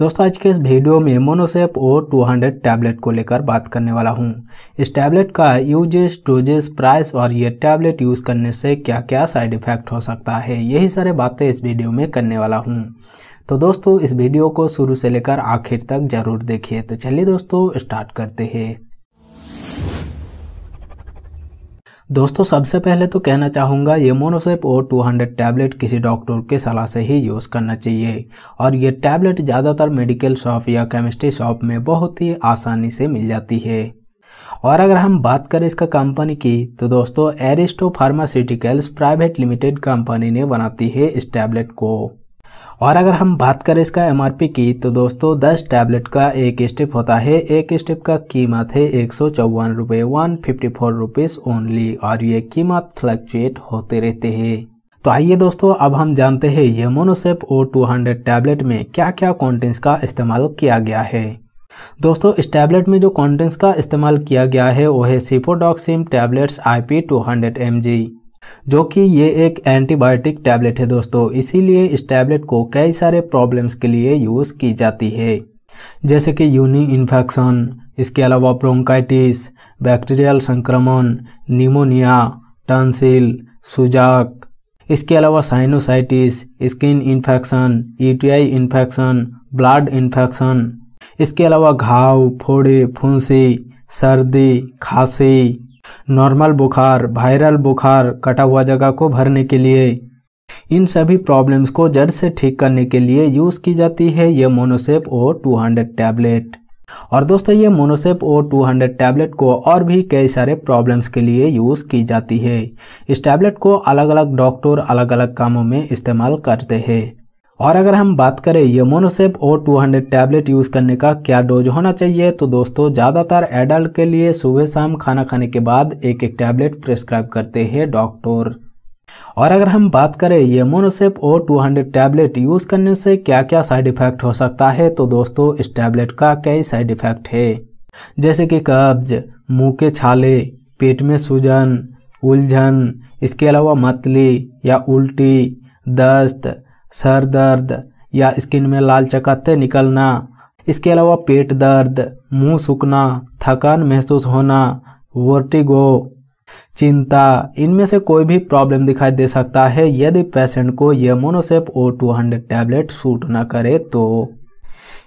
दोस्तों आज के इस वीडियो में मोनोसेप और 200 टैबलेट को लेकर बात करने वाला हूँ इस टैबलेट का यूजेस डोजेस प्राइस और ये टैबलेट यूज़ करने से क्या क्या साइड इफ़ेक्ट हो सकता है यही सारे बातें इस वीडियो में करने वाला हूँ तो दोस्तों इस वीडियो को शुरू से लेकर आखिर तक ज़रूर देखिए तो चलिए दोस्तों स्टार्ट करते हैं दोस्तों सबसे पहले तो कहना चाहूँगा ये मोनोसेप टू 200 टैबलेट किसी डॉक्टर के सलाह से ही यूज़ करना चाहिए और ये टैबलेट ज़्यादातर मेडिकल शॉप या केमिस्ट्री शॉप में बहुत ही आसानी से मिल जाती है और अगर हम बात करें इसका कंपनी की तो दोस्तों Aristo pharmaceuticals private limited company ने बनाती है इस टैबलेट को और अगर हम बात करें इसका एम की तो दोस्तों दस टैबलेट का एक स्टेप होता है एक स्टेप का कीमत है एक सौ चौवन रुपये one fifty four rupees only और ये कीमत फ्लक्चुएट होते रहते हैं तो आइए दोस्तों अब हम जानते हैं ये Monocef O two hundred tablet में क्या क्या कॉन्टेंट्स का इस्तेमाल किया गया है दोस्तों इस टैबलेट में जो कॉन्टेंट्स का इस्तेमाल किया गया है वो है cefpodoxime tablets I P two hundred M G जो कि ये एक एंटीबायोटिक टैबलेट है दोस्तों इसीलिए इस टैबलेट को कई सारे प्रॉब्लम्स के लिए यूज़ की जाती है जैसे कि यूनि इन्फेक्शन इसके अलावा ब्रोंकाइटिस बैक्टीरियल संक्रमण निमोनिया टंसिल सुजाक इसके अलावा sinusitis skin infection UTI infection blood infection इसके अलावा घाव फोड़े फुंसी सर्दी खांसी नॉर्मल बुखार वायरल बुखार कटा हुआ जगह को भरने के लिए इन सभी प्रॉब्लम्स को जड़ से ठीक करने के लिए यूज़ की जाती है ये मोनोसेप ओ 200 टैबलेट और दोस्तों ये मोनोसेप ओ 200 टैबलेट को और भी कई सारे प्रॉब्लम्स के लिए यूज़ की जाती है इस टैबलेट को अलग अलग डॉक्टर अलग अलग कामों में इस्तेमाल करते हैं और अगर हम बात करें ये मोनोसेप और 200 टैबलेट यूज़ करने का क्या डोज होना चाहिए तो दोस्तों ज़्यादातर एडल्ट के लिए सुबह शाम खाना खाने के बाद एक एक टैबलेट प्रेस्क्राइब करते हैं डॉक्टर और अगर हम बात करें ये मोनोसेप और 200 टैबलेट यूज़ करने से क्या क्या साइड इफ़ेक्ट हो सकता है तो दोस्तों इस टैबलेट का कई साइड इफ़ेक्ट है जैसे कि कब्ज मुंह के छाले पेट में सूजन उलझन इसके अलावा मतली या उल्टी दस्त सर दर्द या स्किन में लाल चकत्ते निकलना इसके अलावा पेट दर्द मुंह सूखना थकान महसूस होना वर्टिगो चिंता इनमें से कोई भी प्रॉब्लम दिखाई दे सकता है यदि पेशेंट को यह Monocef O two hundred tablet suit ना करे तो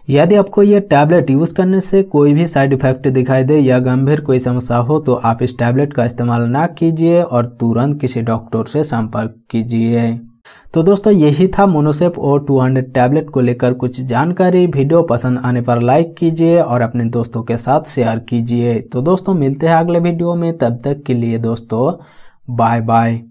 यदि आपको यह टैबलेट यूज़ करने से कोई भी साइड इफेक्ट दिखाई दे या गंभीर कोई समस्या हो तो आप इस टैबलेट का इस्तेमाल ना कीजिए और तुरंत किसी डॉक्टर से संपर्क कीजिए तो दोस्तों यही था मोनोसेप और 200 टैबलेट को लेकर कुछ जानकारी वीडियो पसंद आने पर लाइक कीजिए और अपने दोस्तों के साथ शेयर कीजिए तो दोस्तों मिलते हैं अगले वीडियो में तब तक के लिए दोस्तों बाय बाय